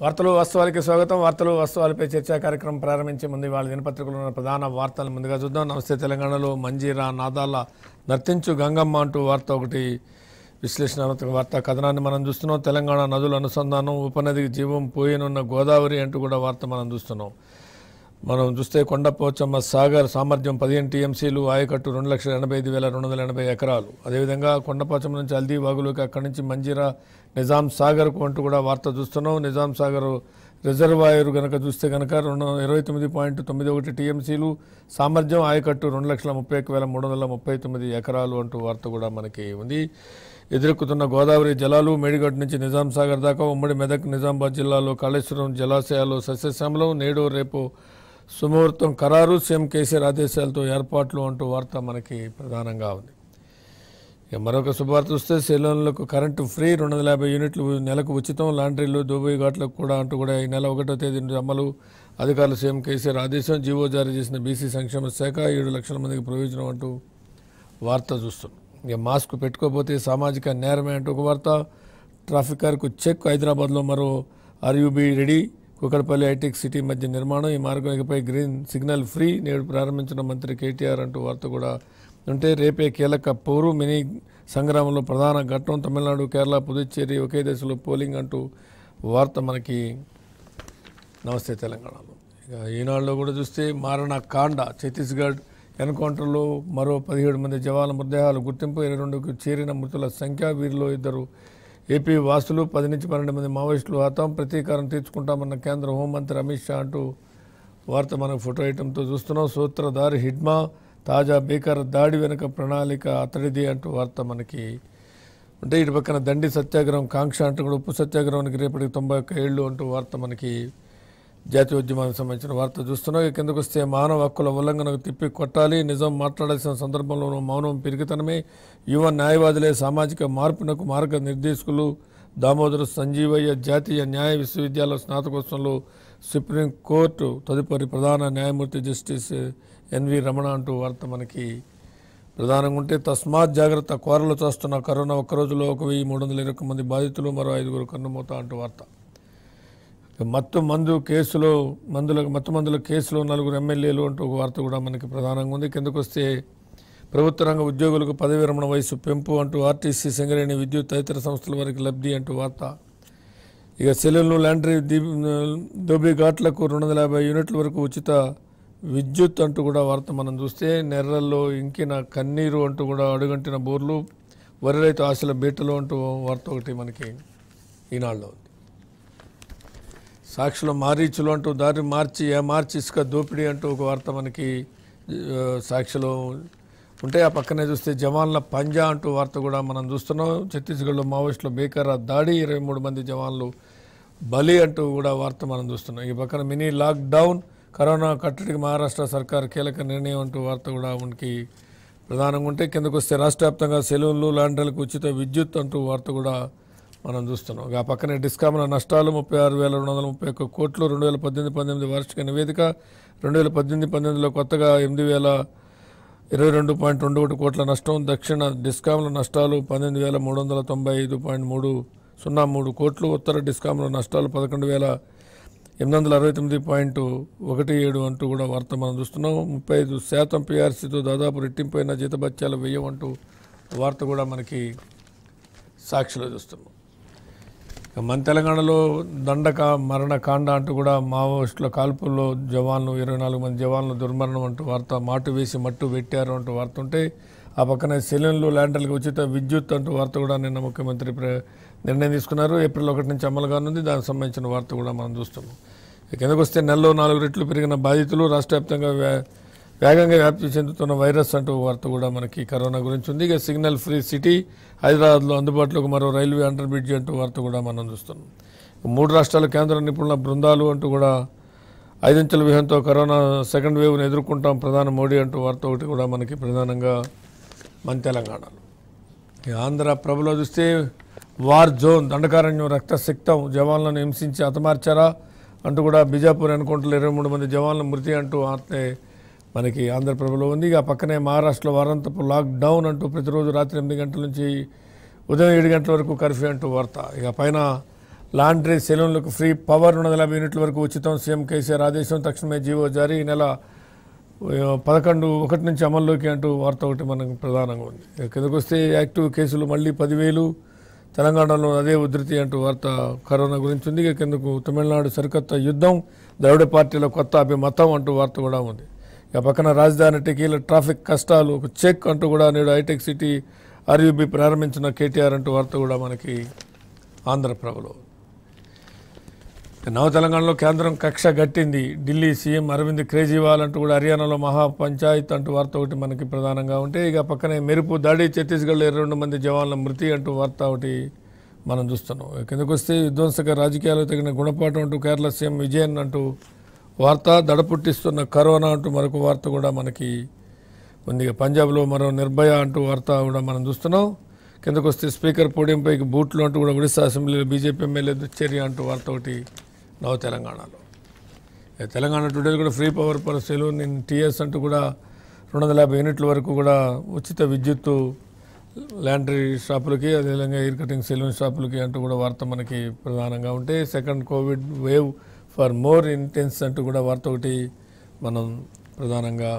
వార్తలు వాస్తవాలకి స్వాగతం వార్తలు వాస్తవాలపై చర్చా కార్యక్రమం ప్రారంభించే ముందు వాళ్ళ దినపత్రికలో ఉన్న ప్రధాన వార్తలు ముందుగా చూద్దాం నమస్తే తెలంగాణలో మంజీరా నాదాల నర్తించు గంగమ్మ అంటూ వార్త ఒకటి విశ్లేషణాత్మక వార్త కథనాన్ని మనం చూస్తున్నాం తెలంగాణ నదుల అనుసంధానం ఉపనదికి జీవం పోయినున్న గోదావరి అంటూ కూడా వార్త మనం చూస్తున్నాం మనం చూస్తే కొండపోచమ్మ సాగర్ సామర్థ్యం పదిహేను టీఎంసీలు ఆయకట్టు రెండు లక్షల ఎనభై ఐదు వేల రెండు వందల ఎనభై ఎకరాలు అదేవిధంగా కొండపోచమ్మ నుంచి అల్దీ వాగులోకి అక్కడి నుంచి మంజీరా నిజాం సాగర్కు అంటూ కూడా వార్త చూస్తున్నాం నిజాం సాగర్ రిజర్వాయర్ కనుక చూస్తే కనుక రెండు ఇరవై తొమ్మిది పాయింట్ తొమ్మిది ఒకటి టీఎంసీలు సామర్థ్యం ఆయకట్టు రెండు లక్షల ముప్పై ఒక వేల మూడు వందల ముప్పై తొమ్మిది ఎకరాలు అంటూ వార్త కూడా మనకి ఉంది ఎదుర్కొతున్న గోదావరి జలాలు మేడిగడ్డ నుంచి నిజాం సాగర్ దాకా ఉమ్మడి మెదక్ నిజామాబాద్ జిల్లాలో కాళేశ్వరం జలాశయాలు సస్యశ్యామలం నేడు రేపు సుముహూర్తం ఖరారు సీఎం కేసీఆర్ ఆదేశాలతో ఏర్పాట్లు అంటూ వార్త మనకి ప్రధానంగా ఉంది ఇక మరొక శుభవార్త చూస్తే సెలూన్లకు కరెంటు ఫ్రీ రెండు వందల యాభై యూనిట్లు నెలకు ఉచితం లాండ్రీలు దుబాయ్ ఘాట్లకు కూడా అంటూ కూడా ఈ నెల ఒకటో తేదీ అమలు అధికారులు సీఎం కేసీఆర్ ఆదేశం జీవో జారీ చేసిన బీసీ సంక్షేమ శాఖ ఏడు లక్షల మందికి ప్రయోజనం అంటూ వార్త చూస్తాం ఇక మాస్క్ పెట్టుకోకపోతే సామాజిక నేరమే అంటూ ఒక వార్త ట్రాఫికర్కు చెక్ హైదరాబాద్లో మరో ఆర్యూబీ రెడీ కూకట్పల్లి హైటెక్ సిటీ మధ్య నిర్మాణం ఈ మార్గం ఇకపై గ్రీన్ సిగ్నల్ ఫ్రీ నేడు ప్రారంభించిన మంత్రి కేటీఆర్ అంటూ వార్త కూడా ఉంటే రేపే కీలక పోరు మినీ సంగ్రామంలో ప్రధాన ఘట్టం తమిళనాడు కేరళ పుదుచ్చేరి ఒకే దశలో పోలింగ్ అంటూ వార్త మనకి నమస్తే తెలంగాణలో ఇక ఈనాడులో కూడా చూస్తే మారణ కాండ ఛత్తీస్గఢ్ ఎన్కౌంటర్లో మరో పదిహేడు మంది జవాన్ల మృతదేహాలు గుర్తింపు ఇరవై రెండుకు చేరిన మృతుల సంఖ్య వీరిలో ఇద్దరు ఏపీ వాసులు పది నుంచి పన్నెండు మంది మావోయిస్టులు హతం ప్రతీకారం తీర్చుకుంటామన్న కేంద్ర హోంమంత్రి అమిత్ షా అంటూ వార్త మనకు ఫోటో వేయటంతో చూస్తున్నాం సూత్రధారి హిడ్మా తాజా భీకర దాడి వెనుక ప్రణాళిక అతడిది అంటూ వార్త మనకి అంటే ఇటు పక్కన దండి సత్యాగ్రహం కాంక్ష అంటూ కూడా ఉప్పు సత్యాగ్రహానికి రేపటికి తొంభై ఒక్క ఏళ్ళు అంటూ వార్త మనకి జాతీయ ఉద్యమానికి సంబంధించిన వార్త చూస్తున్నాం కిందకు వస్తే మానవ హక్కుల ఉల్లంఘనకు తిప్పి కొట్టాలి నిజం మాట్లాడాల్సిన సందర్భంలోనూ మౌనం పెరిగితనమే యువ న్యాయవాదులే సామాజిక మార్పునకు మార్గ నిర్దేశకులు దామోదరు సంజీవయ్య జాతీయ న్యాయ విశ్వవిద్యాలయ స్నాతకోత్సవంలో సుప్రీంకోర్టు తదుపరి ప్రధాన న్యాయమూర్తి జస్టిస్ ఎన్వి రమణ అంటూ వార్త మనకి ప్రధానంగా ఉంటే తస్మాత్ జాగ్రత్త కోరలు చేస్తున్న కరోనా ఒక్కరోజులో ఒక వెయ్యి మూడు వందల ఇరవై మంది బాధితులు మరో ఐదుగురు కన్నుమూత అంటూ వార్త మత్తు మందు కేసులో మందుల మత్తు మందుల కేసులో నలుగురు ఎమ్మెల్యేలు అంటూ ఒక వార్త కూడా మనకి ప్రధానంగా ఉంది కిందకు వస్తే ప్రభుత్వ రంగ ఉద్యోగులకు పదవి విరమణ వయసు పెంపు అంటూ ఆర్టీసీ సింగరేణి విద్యుత్ తదితర సంస్థల వారికి లబ్ధి అంటూ వార్త ఇక సెలూన్లు లాండ్రీ దోబీ ఘాట్లకు రెండు వందల యాభై యూనిట్ల వరకు ఉచిత విద్యుత్ అంటూ కూడా వార్త మనం చూస్తే నెర్రల్లో ఇంకిన కన్నీరు అంటూ కూడా అడుగంటిన బోర్లు వరి రైతు ఆశల బీటలు అంటూ వార్త ఒకటి మనకి ఈనాడులో సాక్షులు మారీచులు అంటూ దారి మార్చి ఏ మార్చి ఇసుక దోపిడీ అంటూ ఒక వార్త మనకి సాక్షులు ఉంటే ఆ పక్కనే చూస్తే జవాన్ల పంజా అంటూ వార్త కూడా మనం చూస్తున్నాం ఛత్తీస్గఢ్లో మావోయిస్టులో బేకారా దాడి ఇరవై మూడు మంది జవాన్లు బలి అంటూ కూడా వార్త మనం చూస్తున్నాం ఈ పక్కన మినీ లాక్డౌన్ కరోనా కట్టడికి మహారాష్ట్ర సర్కార్ కీలక నిర్ణయం అంటూ వార్త కూడా మనకి ప్రధానంగా ఉంటే కిందకు వస్తే రాష్ట్ర వ్యాప్తంగా సెలూన్లు ఉచిత విద్యుత్ అంటూ వార్త కూడా మనం చూస్తున్నాం ఆ పక్కనే డిస్కామ్ల నష్టాలు ముప్పై ఆరు వేల రెండు వందల ముప్పై ఒక్క కోట్లు రెండు వేల పద్దెనిమిది పంతొమ్మిది వార్షిక నివేదిక రెండు వేల పద్దెనిమిది పంతొమ్మిదిలో కొత్తగా ఎనిమిది వేల ఇరవై రెండు పాయింట్ రెండు ఒకటి కోట్ల నష్టం దక్షిణ డిస్కామ్ల నష్టాలు పన్నెండు వేల మూడు వందల తొంభై ఐదు పాయింట్ మూడు సున్నా మూడు కోట్లు ఉత్తర డిస్కామ్ల నష్టాలు పదకొండు వేల ఎనిమిది వందల అరవై తొమ్మిది పాయింట్ ఒకటి ఏడు అంటూ కూడా వార్త మనం చూస్తున్నాం ముప్పై ఐదు శాతం పీఆర్సీతో దాదాపు రెట్టింపైన జీతభత్యాలు వేయమంటూ వార్త కూడా మనకి సాక్షిలో చూస్తున్నాం మన తెలంగాణలో దండక మరణకాండ అంటూ కూడా మావోయిస్టుల కాల్పుల్లో జవాన్లు ఇరవై నాలుగు మంది జవాన్లు దుర్మరణం అంటూ వార్త మాటు వేసి మట్టు పెట్టారు అంటూ వార్త ఉంటే ఆ పక్కన సెలూన్లు ల్యాండర్లకు ఉచిత విద్యుత్ అంటూ వార్త కూడా నిన్న ముఖ్యమంత్రి నిర్ణయం తీసుకున్నారు ఏప్రిల్ ఒకటి నుంచి అమలు కానుంది దానికి సంబంధించిన వార్త కూడా మనం చూస్తున్నాం కిందకు వస్తే నెలలో నాలుగు రెట్లు పెరిగిన బాధితులు రాష్ట్ర వ్యాప్తంగా వేగంగా వ్యాప్తి చెందుతున్న వైరస్ అంటూ వార్త కూడా మనకి కరోనా గురించి ఉంది ఇక సిగ్నల్ ఫ్రీ సిటీ హైదరాబాద్లో అందుబాటులోకి మరో రైల్వే అండర్ బ్రిడ్జ్ అంటూ వార్త కూడా మనం చూస్తున్నాం మూడు రాష్ట్రాల కేంద్ర నిపుణుల బృందాలు అంటూ కూడా ఐదంచెల వ్యూహంతో కరోనా సెకండ్ వేవ్ను ఎదుర్కొంటాం ప్రధాని మోడీ అంటూ వార్త ఒకటి కూడా మనకి ప్రధానంగా మన తెలంగాణలో ఆంధ్ర ప్రభులో చూస్తే వార్ జోన్ దండకారణ్యం శక్తం జవాన్లను హింసించి హతమార్చారా అంటూ కూడా బిజాపూర్ ఎన్కౌంటర్లో ఇరవై మూడు మంది జవాన్ల మృతి అంటూ ఆత్మే మనకి ఆంధ్రప్రభలో ఉంది ఇక పక్కనే మహారాష్ట్రలో వారంతపు లాక్డౌన్ అంటూ ప్రతిరోజు రాత్రి ఎనిమిది గంటల నుంచి ఉదయం ఏడు గంటల వరకు కర్ఫ్యూ అంటూ వార్త ఇక పైన లాండ్రీ సెలూన్లకు ఫ్రీ పవర్ రెండు వందల యాభై యూనిట్ల వరకు ఉచితం సీఎం కేసీఆర్ ఆదేశం తక్షణమే జీవో జారీ ఈ నెల పదకొండు ఒకటి నుంచి అమల్లోకి అంటూ వార్త ఒకటి మనకు ప్రధానంగా ఉంది కిందకు వస్తే యాక్టివ్ కేసులు మళ్ళీ పదివేలు తెలంగాణలో అదే ఉధృతి అంటూ వార్త కరోనా గురించి ఉంది ఇక కిందకు తమిళనాడు సరికొత్త యుద్ధం ద్రవిడ పార్టీలో కొత్త అభిమతం అంటూ వార్త కూడా ఉంది ఇక పక్కన రాజధాని టెకీల ట్రాఫిక్ కష్టాలు ఒక చెక్ అంటూ కూడా నేడు హైటెక్ సిటీ ఆర్యూబీ ప్రారంభించిన కేటీఆర్ అంటూ వార్త కూడా మనకి ఆంధ్రప్రభలో నవ తెలంగాణలో కేంద్రం కక్ష గట్టింది ఢిల్లీ సీఎం అరవింద్ కేజ్రీవాల్ అంటూ కూడా హర్యానాలో మహాపంచాయత్ అంటూ వార్త ఒకటి మనకి ప్రధానంగా ఉంటే ఇక పక్కనే మెరుపు దాడి ఛత్తీస్గఢ్లో ఇరవై రెండు మంది జవాన్ల మృతి అంటూ వార్త ఒకటి మనం చూస్తున్నాం కిందకు వస్తే విధ్వంసక రాజకీయాలు తగిన గుణపాఠం అంటూ కేరళ సీఎం విజయన్ అంటూ వార్త దడపుట్టిస్తున్న కరోనా అంటూ మరొక వార్త కూడా మనకి ఉంది పంజాబ్లో మరో నిర్భయ అంటూ వార్త కూడా మనం చూస్తున్నాం కిందకు వస్తే స్పీకర్ పోడియంపైకి బూట్లు అంటూ కూడా ఒడిశా అసెంబ్లీలో బీజేపీ ఎమ్మెల్యే దుశ్చర్య అంటూ వార్త ఒకటి నవ తెలంగాణలో తెలంగాణ టుడే కూడా ఫ్రీ పవర్ పరిస్థితులు సెలూన్ టీఎస్ అంటూ కూడా రెండు వందల యాభై యూనిట్ల వరకు కూడా ఉచిత విద్యుత్తు ల్యాండరీ షాపులకి అదేవిధంగా ఎయిర్ కటింగ్ సెలూన్ షాపులకి అంటూ కూడా వార్త మనకి ప్రధానంగా ఉంటే second covid wave for more intense అంటూ కూడా వార్త ఒకటి మనం ప్రధానంగా